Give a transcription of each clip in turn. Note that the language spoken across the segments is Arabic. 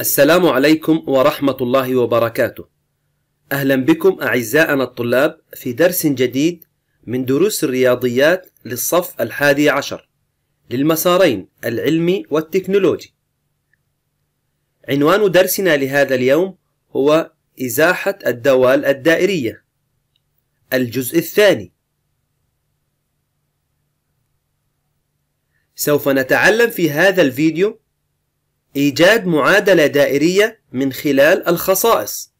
السلام عليكم ورحمة الله وبركاته. أهلا بكم أعزائنا الطلاب في درس جديد من دروس الرياضيات للصف الحادي عشر للمسارين العلمي والتكنولوجي. عنوان درسنا لهذا اليوم هو إزاحة الدوال الدائرية. الجزء الثاني. سوف نتعلم في هذا الفيديو إيجاد معادلة دائرية من خلال الخصائص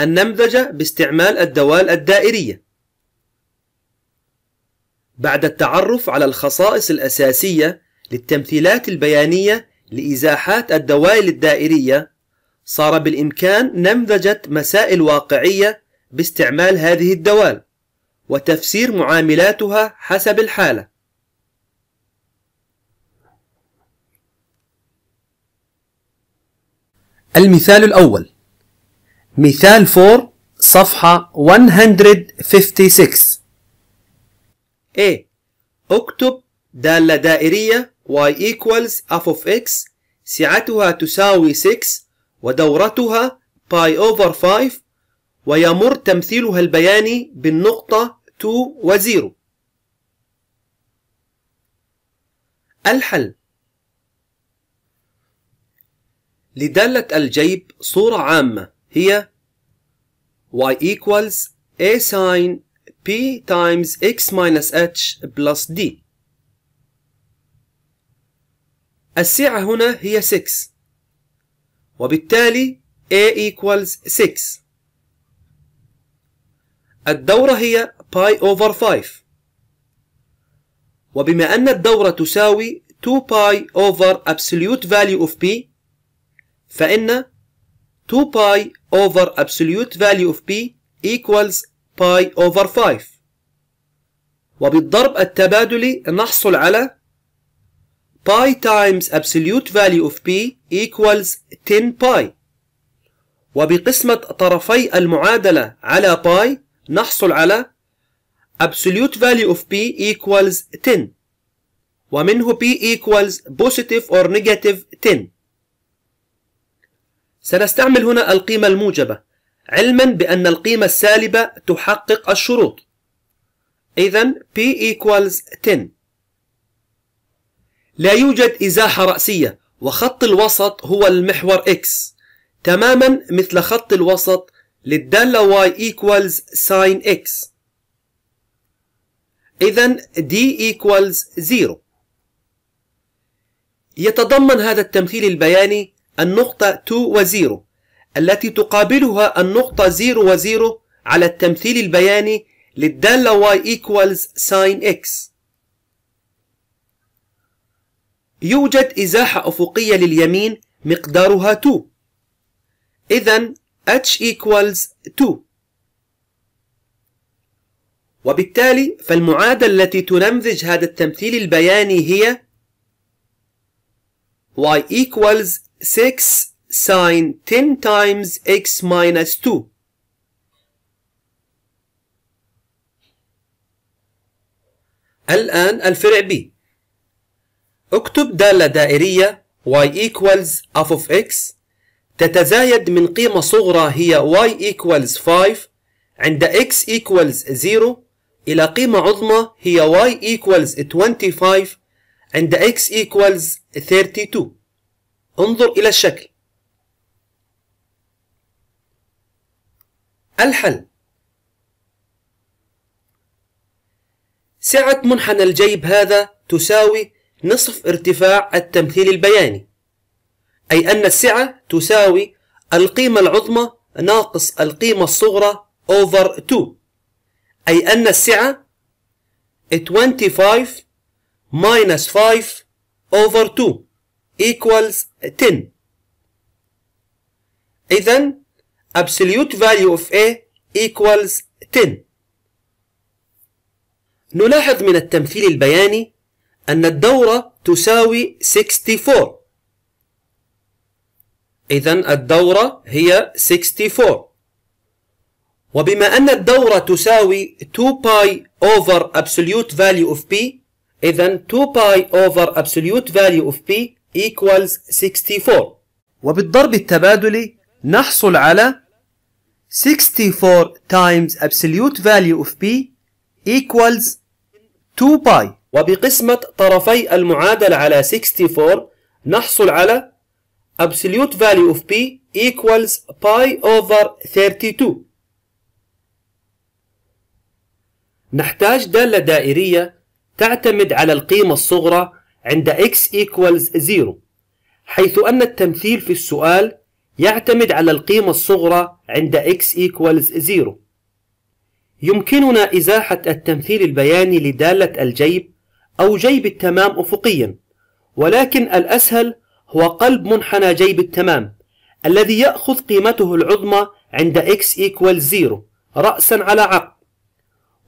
النمذجة باستعمال الدوال الدائرية بعد التعرف على الخصائص الأساسية للتمثيلات البيانية لإزاحات الدوائر الدائرية صار بالإمكان نمذجة مسائل واقعية باستعمال هذه الدوال وتفسير معاملاتها حسب الحالة المثال الأول مثال 4 صفحة 156 A اكتب دالة دائرية y equals f of x سعتها تساوي 6 ودورتها باي over 5 ويمر تمثيلها البياني بالنقطة 2 و 0 الحل لدالة الجيب صورة عامة هي y equals a sin p times x minus h plus d السعة هنا هي 6 وبالتالي a equals 6 الدورة هي pi over 5 وبما أن الدورة تساوي 2 pi over absolute value of p فإن 2 باي over absolute value of p equals باي over 5 وبالضرب التبادلي نحصل على باي times absolute value of p equals 10 باي وبقسمة طرفي المعادلة على باي نحصل على absolute value of p equals 10 ومنه p equals positive or negative 10 سنستعمل هنا القيمة الموجبة علما بأن القيمة السالبة تحقق الشروط إذا P equals 10 لا يوجد إزاحة رأسية وخط الوسط هو المحور X تماما مثل خط الوسط للدالة Y equals sin X إذا D equals 0 يتضمن هذا التمثيل البياني النقطة 2 و 0 التي تقابلها النقطة 0 و 0 على التمثيل البياني للدالة y equals sin x يوجد إزاحة أفقية لليمين مقدارها 2 إذن h equals 2 وبالتالي فالمعادلة التي تنمذج هذا التمثيل البياني هي y equals 6 sin 10 times x minus 2 الآن الفرع B اكتب دالة دائرية y equals f of x تتزايد من قيمة صغرى هي y equals 5 عند x equals 0 إلى قيمة عظمى هي y equals 25 عند x equals 32 انظر إلى الشكل الحل سعة منحنى الجيب هذا تساوي نصف ارتفاع التمثيل البياني أي أن السعة تساوي القيمة العظمى ناقص القيمة الصغرى over 2 أي أن السعة 25 minus 5 over 2 equals 10 إذا absolute value of A equals 10 نلاحظ من التمثيل البياني أن الدورة تساوي 64 إذا الدورة هي 64 وبما أن الدورة تساوي 2 باي over absolute value of b إذا 2 باي over absolute value of p equals 64 وبالضرب التبادلي نحصل على 64 times absolute value of p equals 2 pi وبقسمة طرفي المعادلة على 64 نحصل على absolute value of p equals pi over 32 نحتاج دالة دائرية تعتمد على القيمة الصغرى عند x equals 0 حيث أن التمثيل في السؤال يعتمد على القيمة الصغرى عند x equals 0 يمكننا إزاحة التمثيل البياني لدالة الجيب أو جيب التمام أفقيا ولكن الأسهل هو قلب منحنى جيب التمام الذي يأخذ قيمته العظمى عند x equals 0 رأسا على عقب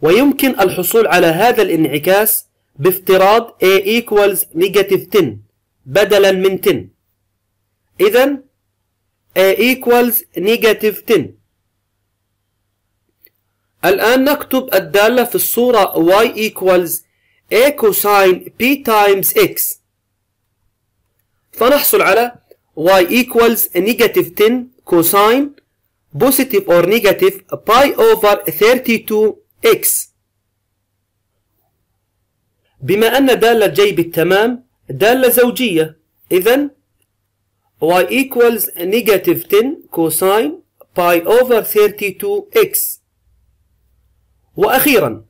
ويمكن الحصول على هذا الانعكاس بافتراض A equals negative 10 بدلا من 10 إذا A equals negative 10 الآن نكتب الدالة في الصورة y equals a cosine p times x فنحصل على y equals negative 10 cosine positive or negative pi over 32 x بما أن دالة جي بالتمام دالة زوجية إذا y equals negative 10 cosine pi over 32x وأخيرا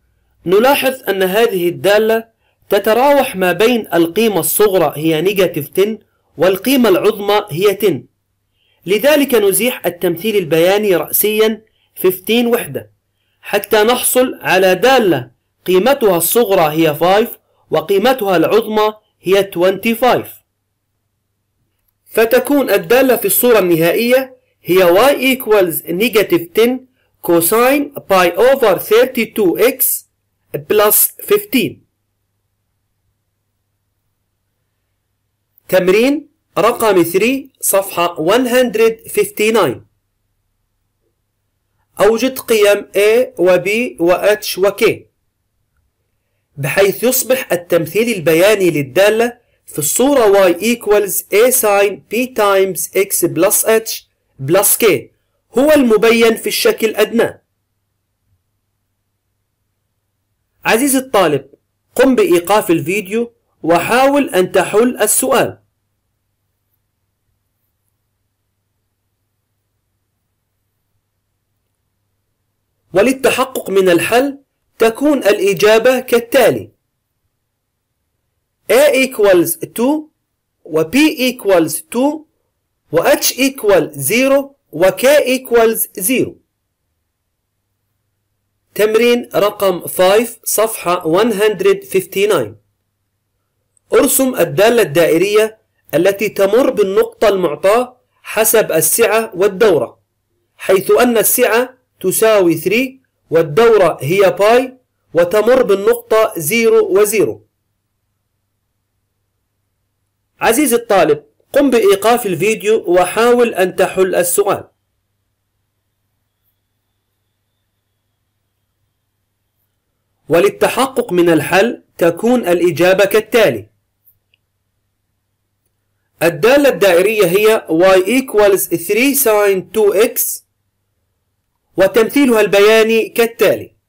نلاحظ أن هذه الدالة تتراوح ما بين القيمة الصغرى هي نيجاتيف 10 والقيمة العظمى هي 10 لذلك نزيح التمثيل البياني رأسيا 15 وحدة حتى نحصل على دالة قيمتها الصغرى هي 5 وقيمتها العظمى هي 25 فتكون الدالة في الصورة النهائية هي y equals negative 10 cosine pi over 32x plus 15 تمرين رقم 3 صفحة 159 أوجد قيم A و B و H و K بحيث يصبح التمثيل البياني للدالة في الصورة y equals a sin p times x plus h plus k هو المبين في الشكل الأدنى عزيزي الطالب قم بإيقاف الفيديو وحاول أن تحل السؤال وللتحقق من الحل تكون الإجابة كالتالي A equals 2 و B equals 2 و H equals 0 و K equals 0 تمرين رقم 5 صفحة 159 ارسم الدالة الدائرية التي تمر بالنقطة المعطاة حسب السعة والدورة حيث أن السعة تساوي 3 والدورة هي باي وتمر بالنقطة 0 و 0 عزيزي الطالب قم بإيقاف الفيديو وحاول أن تحل السؤال وللتحقق من الحل تكون الإجابة كالتالي الدالة الدائرية هي y equals 3 sin 2x وتمثيلها البياني كالتالي